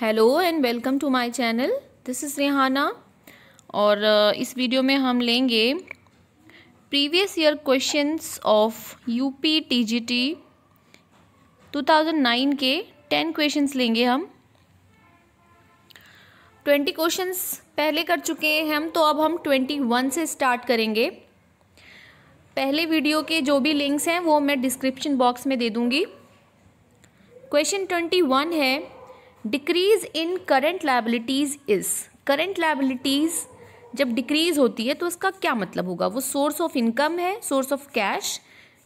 Hello and welcome to my channel this is Rehana और uh, इस video में हम लेंगे previous year questions of UP TGT 2009 के 10 क्वेश्चंस लेंगे हम 20 क्वेश्चंस पहले कर चुके हैं हम तो अब हम 21 से स्टार्ट करेंगे पहले वीडियो के जो भी लिंक्स हैं वो मैं डिस्क्रिप्शन बॉक्स में दे दूँगी क्वेश्चन 21 है decrease in current liabilities is current liabilities जब डिक्रीज होती है तो उसका क्या मतलब होगा वो सोर्स ऑफ इनकम है source of cash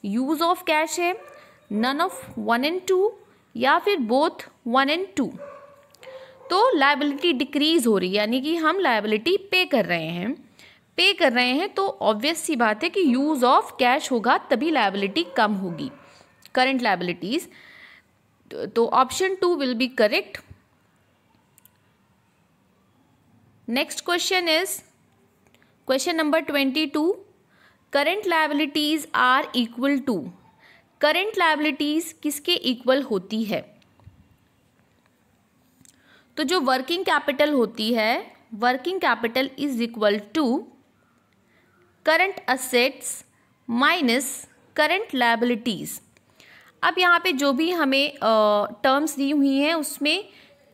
use of cash है none of one and two या फिर बोथ वन एंड टू तो लाइबिलिटी डिक्रीज हो रही है यानी कि हम लाइबिलिटी पे कर रहे हैं पे कर रहे हैं तो ऑब्वियस सी बात है कि यूज़ ऑफ कैश होगा तभी लाइबिलिटी कम होगी करेंट लाइबिलिटीज़ तो option two will be correct next question is question number twenty two current liabilities are equal to current liabilities किसके इक्वल होती है तो जो वर्किंग कैपिटल होती है working capital is equal to current assets minus current liabilities अब यहाँ पे जो भी हमें टर्म्स दी हुई हैं उसमें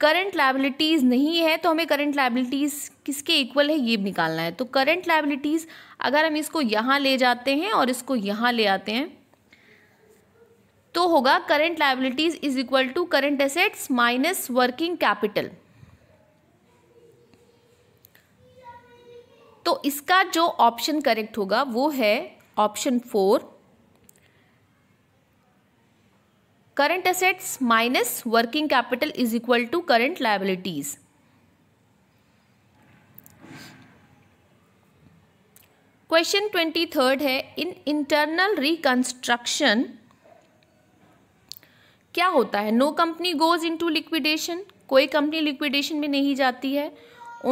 करंट लाइबिलिटीज़ नहीं है तो हमें करंट लाइबिलिटीज़ किसके इक्वल है ये भी निकालना है तो करंट लाइबिलिटीज़ अगर हम इसको यहाँ ले जाते हैं और इसको यहाँ ले आते हैं तो होगा current liabilities is equal to current assets minus working capital तो इसका जो ऑप्शन करेक्ट होगा वो है option four current assets minus working capital is equal to current liabilities question twenty third है इन इंटरनल रिकंस्ट्रक्शन क्या होता है no company goes into liquidation कोई कंपनी लिक्विडेशन में नहीं जाती है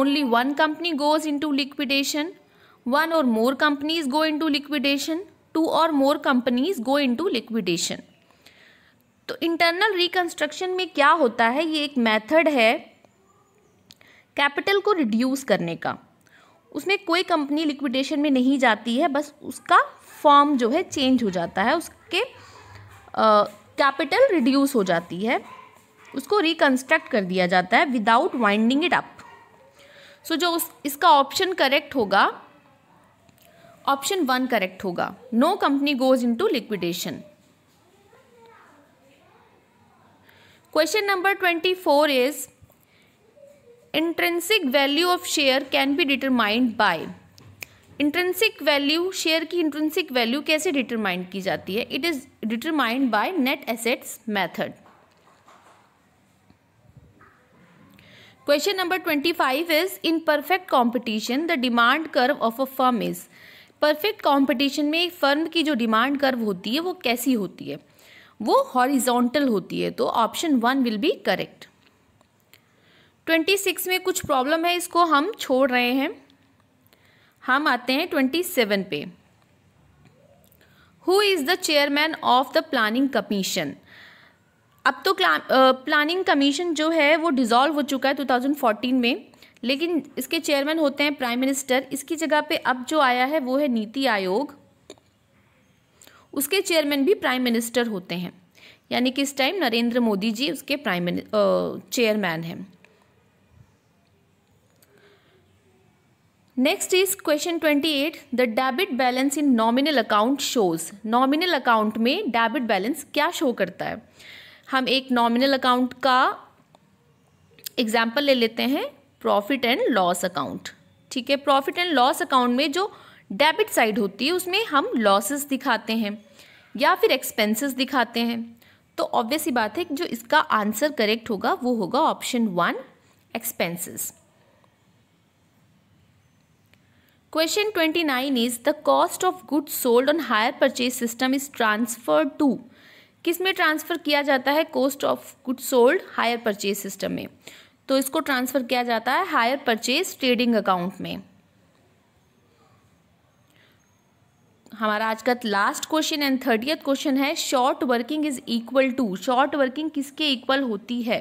only one company goes into liquidation one और more companies go into liquidation to और more companies go into liquidation तो इंटरनल रिकन्स्ट्रक्शन में क्या होता है ये एक मेथड है कैपिटल को रिड्यूस करने का उसमें कोई कंपनी लिक्विडेशन में नहीं जाती है बस उसका फॉर्म जो है चेंज हो जाता है उसके कैपिटल रिड्यूस हो जाती है उसको रिकन्स्ट्रक्ट कर दिया जाता है without winding it up so जो उस इसका ऑप्शन करेक्ट होगा ऑप्शन वन करेक्ट होगा no company goes into liquidation question number twenty four is intrinsic value of share can be determined by intrinsic value share की intrinsic value कैसे determined की जाती है it is determined by net assets method number twenty five is in perfect competition the demand curve of a firm is perfect competition में एक firm की जो demand curve होती है वो कैसी होती है वो हॉरिजॉन्टल होती है तो option one will be correct twenty six में कुछ प्रॉब्लम है इसको हम छोड़ रहे हैं हम आते हैं ट्वेंटी सेवन पे who is the chairman of the planning commission अब तो प्लानिंग कमीशन जो है वो डिज़ोल्व हो चुका है 2014 में लेकिन इसके चेयरमैन होते हैं प्राइम मिनिस्टर इसकी जगह पे अब जो आया है वो है नीति आयोग उसके चेयरमैन भी प्राइम मिनिस्टर होते हैं यानी कि इस टाइम नरेंद्र मोदी जी उसके प्राइम चेयरमैन हैं next is question twenty eight the debit balance in nominal account shows nominal account में डेबिट बैलेंस क्या शो करता है हम एक नॉमिनल अकाउंट का एग्जाम्पल ले लेते हैं प्रॉफिट एंड लॉस अकाउंट ठीक है प्रॉफिट एंड लॉस अकाउंट में जो डेबिट साइड होती है उसमें हम लॉसेस दिखाते हैं या फिर एक्सपेंसेस दिखाते हैं तो ऑब्वियस ही बात है कि जो इसका आंसर करेक्ट होगा वो होगा option one expenses question twenty nine is the cost of goods sold on hire purchase system is transfer to किस में ट्रांसफ़र किया जाता है cost of good sold hire purchase system में तो इसको ट्रांसफ़र किया जाता है हायर परचेज ट्रेडिंग अकाउंट में हमारा आज का last question and thirtieth question है short working is equal to short working किसके इक्वल होती है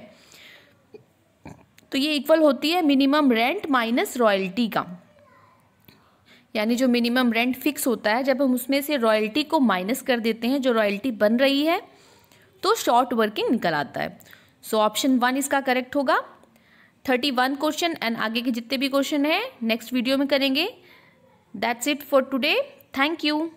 तो ये इक्वल होती है मिनिमम रेंट माइनस रॉयल्टी का यानी जो मिनिमम रेंट फिक्स होता है जब हम उसमें से रॉयल्टी को माइनस कर देते हैं जो रॉयल्टी बन रही है तो शॉर्ट वर्किंग निकल आता है सो ऑप्शन वन इसका करेक्ट होगा थर्टी वन क्वेश्चन एंड आगे के जितने भी क्वेश्चन हैं नेक्स्ट वीडियो में करेंगे that's it for today Thank you.